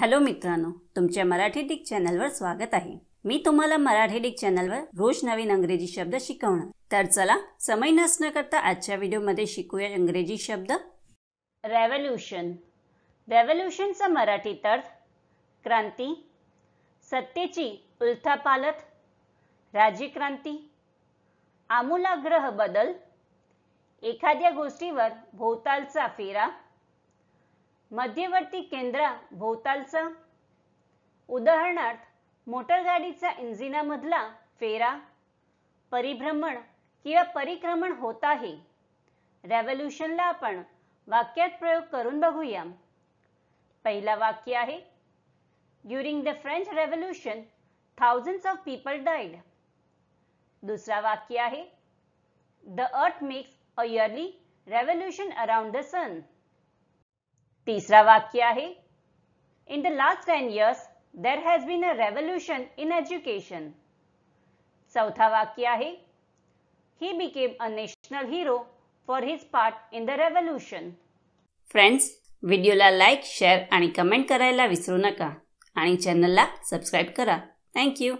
hello मित्रांनो तुमच्या Marathi Dick चॅनलवर स्वागत आहे मी तुम्हाला मराठी डिक चॅनलवर रोज नवीन अंग्रेजी शब्द शिकवणार तर चला समय नसण्याकरता करता आजच्या व्हिडिओमध्ये शिकूया इंग्रजी शब्द रेव्होल्युशन रेव्होल्युशनचा मराठी अर्थ क्रांती सत्तेची उलथापालथ राज्यक्रांती आमूलाग्रह बदल एखाद्या गोष्टीवर भोवतालचा फेरा मध्यवर्ती केंद्र भोवतालचं उदाहरणार्थ मोटरगाडीचा इंजिनामधला फेरा परिभ्रमण किंवा परिक्रमण होत आहे रेव्होल्युशनला आपण वाक्यात प्रयोग करून बघूया पहिला वाक्य आहे during the French revolution thousands of people died दुसरा वाक्य आहे the earth makes a yearly revolution around the sun तीसरा वाक्य आहे in the last ten years there has been a revolution in education चौथा वाक्य आहे he became a national hero for his part in the revolution friends व्हिडिओला like share आणि comment करायला विसरू नका आणि चॅनलला सबस्क्राईब करा थँक्यू